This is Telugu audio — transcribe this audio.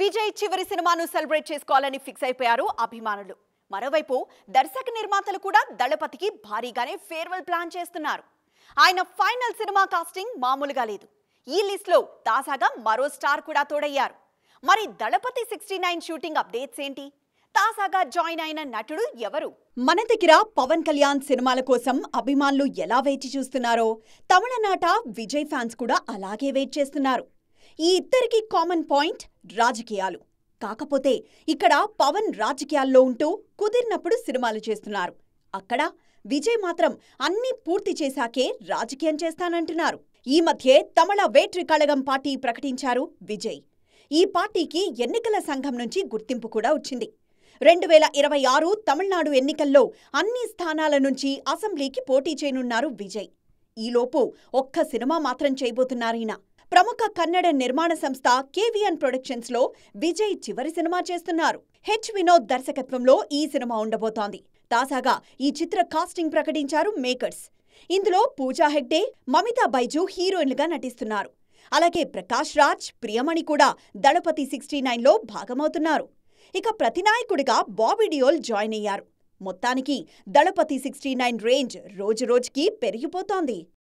విజయ్ చివరి సినిమాను సెలబ్రేట్ చేసుకోవాలని ఫిక్స్ అయిపోయారు అభిమానులు మరోవైపు దర్శక నిర్మాతలు కూడా దళపతికి భారీగానే ఫేర్వెల్ ప్లాన్ చేస్తున్నారు ఆయన ఫైనల్ సినిమా కాస్టింగ్ మామూలుగా లేదు ఈ లిస్ట్లో తాజాగా మరో స్టార్ కూడా తోడయ్యారు మరి Thalapathy sixty nine shooting updates ఏంటి తాజాగా జాయిన్ అయిన నటుడు ఎవరు మన దగ్గర పవన్ కళ్యాణ్ సినిమాల కోసం అభిమానులు ఎలా వేచి చూస్తున్నారో తమిళనాట విజయ్ ఫ్యాన్స్ కూడా అలాగే వెయిట్ చేస్తున్నారు ఈ ఇద్దరికి కామన్ పాయింట్ రాజకీయాలు కాకపోతే ఇక్కడ పవన్ రాజకీయాల్లో ఉంటూ కుదిరినప్పుడు సినిమాలు చేస్తున్నారు అక్కడ విజయ్ మాత్రం అన్నీ పూర్తి చేశాకే రాజకీయం చేస్తానంటున్నారు ఈ మధ్యే తమిళ వేట్రి కళగం పార్టీ ప్రకటించారు విజయ్ ఈ పార్టీకి ఎన్నికల సంఘం నుంచి గుర్తింపు కూడా వచ్చింది రెండు వేల ఇరవై ఆరు తమిళనాడు ఎన్నికల్లో అన్ని స్థానాల నుంచి అసెంబ్లీకి పోటీ చేయనున్నారు విజయ్ ఈలోపు ఒక్క సినిమా మాత్రం చేయబోతున్నారీనా ప్రముఖ కన్నడ నిర్మాణ సంస్థ కేవీఎన్ ప్రొడక్షన్స్ లో విజయ్ చివరి సినిమా చేస్తున్నారు హెచ్ వినోద్ దర్శకత్వంలో ఈ సినిమా ఉండబోతోంది తాజాగా ఈ చిత్ర కాస్టింగ్ ప్రకటించారు మేకర్స్ ఇందులో పూజా హెగ్డే మమితా బైజు హీరోయిన్లుగా నటిస్తున్నారు అలాగే ప్రకాష్ రాజ్ ప్రియమణి కూడా దళపతి సిక్స్టీ నైన్లో భాగమవుతున్నారు ఇక ప్రతినాయకుడిగా బాబీ జాయిన్ అయ్యారు మొత్తానికి దళపతి సిక్స్టీ నైన్ రేంజ్ రోజురోజుకి పెరిగిపోతోంది